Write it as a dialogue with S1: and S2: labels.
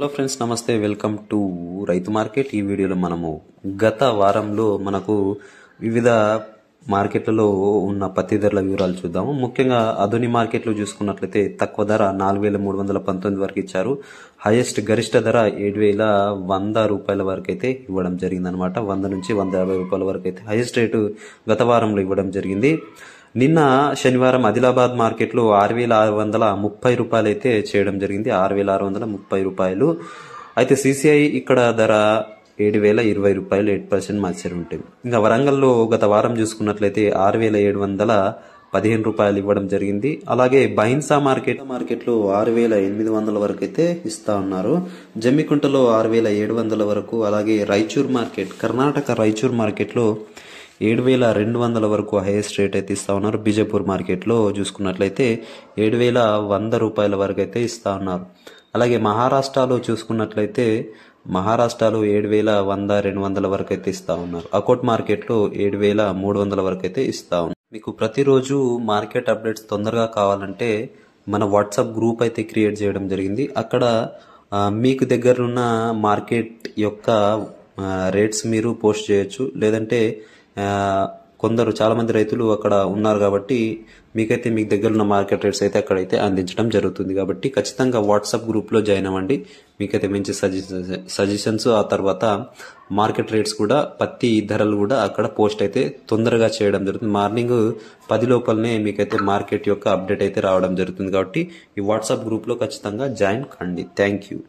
S1: hello friends నమస్తే welcome to రైతు market ఈ వీడియోలో మనము గత వారంలో మనకు వివిధ మార్కెట్లలో ఉన్న పత్తి ధరల వివరాలు చూద్దాము ముఖ్యంగా అధుని మార్కెట్లో చూసుకున్నట్లయితే తక్కువ ధర నాలుగు మూడు వందల పంతొమ్మిది వరకు ఇచ్చారు హైయెస్ట్ గరిష్ట ధర ఏడు వేల వంద రూపాయల వరకు అయితే ఇవ్వడం జరిగింది అనమాట వంద నుంచి వంద యాభై రూపాయల వరకు అయితే హైయెస్ట్ రేటు గత వారంలో ఇవ్వడం జరిగింది నిన్న శనివారం ఆదిలాబాద్ మార్కెట్లో ఆరు వేల ఆరు వందల ముప్పై రూపాయలు అయితే చేయడం జరిగింది ఆరు వేల ఆరు వందల ముప్పై రూపాయలు అయితే సిసిఐ ఇక్కడ ధర ఏడు వేల ఇరవై రూపాయలు ఎయిట్ పర్సెంట్ మార్చారు ఉంటుంది ఇంకా వరంగల్లో గత వారం చూసుకున్నట్లయితే ఆరు వేల ఏడు వందల పదిహేను రూపాయలు ఇవ్వడం జరిగింది అలాగే బైన్సా మార్కెట్ మార్కెట్లో ఆరు వేల ఎనిమిది వందల వరకు అయితే ఇస్తా ఉన్నారు జమ్మికుంటలో ఆరు వేల ఏడు వందల వరకు అలాగే రాయచూర్ మార్కెట్ కర్ణాటక రాయచూర్ మార్కెట్లో ఏడు వేల రెండు వందల వరకు హైయెస్ట్ రేట్ అయితే ఇస్తూ ఉన్నారు బీజాపూర్ మార్కెట్లో చూసుకున్నట్లయితే ఏడు వేల వంద రూపాయల వరకు అయితే ఇస్తూ ఉన్నారు అలాగే మహారాష్ట్రలో చూసుకున్నట్లయితే మహారాష్ట్రలో ఏడు వేల వంద రెండు వందల వరకు అయితే ఇస్తూ ఉన్నారు అకౌంట్ మార్కెట్లో ఏడు వేల మూడు వందల వరకు అయితే ఇస్తూ ఉన్నారు మీకు ప్రతిరోజు మార్కెట్ అప్డేట్స్ తొందరగా కావాలంటే మన వాట్సాప్ గ్రూప్ అయితే క్రియేట్ చేయడం జరిగింది అక్కడ మీకు దగ్గరున్న మార్కెట్ యొక్క రేట్స్ మీరు పోస్ట్ చేయొచ్చు లేదంటే కొందరు చాలామంది రైతులు అక్కడ ఉన్నారు కాబట్టి మీకైతే మీకు దగ్గర ఉన్న మార్కెట్ రేట్స్ అయితే అక్కడైతే అందించడం జరుగుతుంది కాబట్టి ఖచ్చితంగా వాట్సాప్ గ్రూప్లో జాయిన్ అవ్వండి మీకైతే మంచి సజెషన్స్ ఆ తర్వాత మార్కెట్ రేట్స్ కూడా పత్తి ధరలు కూడా అక్కడ పోస్ట్ అయితే తొందరగా చేయడం జరుగుతుంది మార్నింగ్ పది లోపలనే మీకైతే మార్కెట్ యొక్క అప్డేట్ అయితే రావడం జరుగుతుంది కాబట్టి ఈ వాట్సాప్ గ్రూప్లో ఖచ్చితంగా జాయిన్ కండి థ్యాంక్ యూ